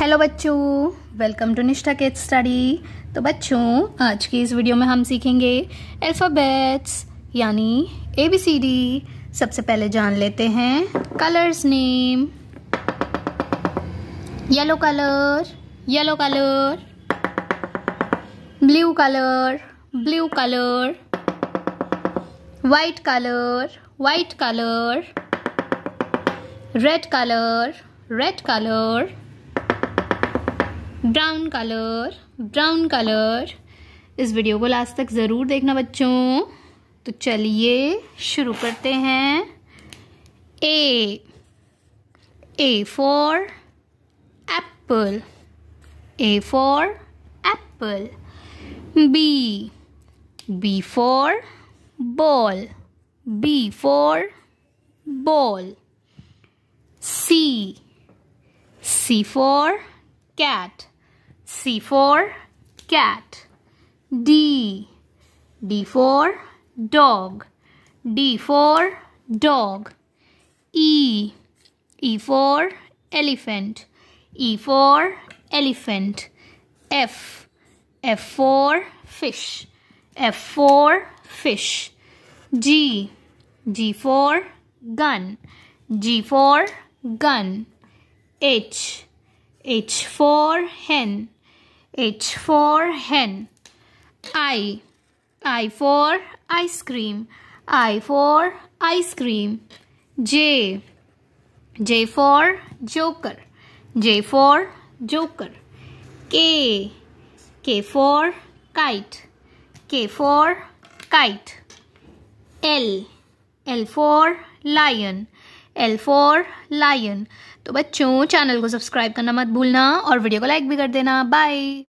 Hello बच्चों welcome to Nishtha Kate study तो बच्चों आज की इस वीडियो में हम सीखेंगे अल्फ़ाबेट्स यानी ए बी सी डी सबसे पहले जान लेते हैं colours name yellow colour yellow colour blue colour blue colour white colour white colour red colour red colour brown colour brown colour इस वीडियो को लास्ट तक ज़रूर देखना बच्चों तो चलिए शुरू करते हैं A A for apple A for apple B B for ball B for ball C C for cat. C 4 cat. D. D 4 dog. D 4 dog. E. E 4 elephant. E 4 elephant. F. F 4 fish. F 4 fish. G. G 4 gun. G 4 gun. H. H for hen. H for hen. I. I for ice cream. I for ice cream. J. J for joker. J for joker. K. K for kite. K for kite. L. L for lion. L for lion तो बच्चों channel को subscribe करना मत भूलना और video को like भी कर देना बाय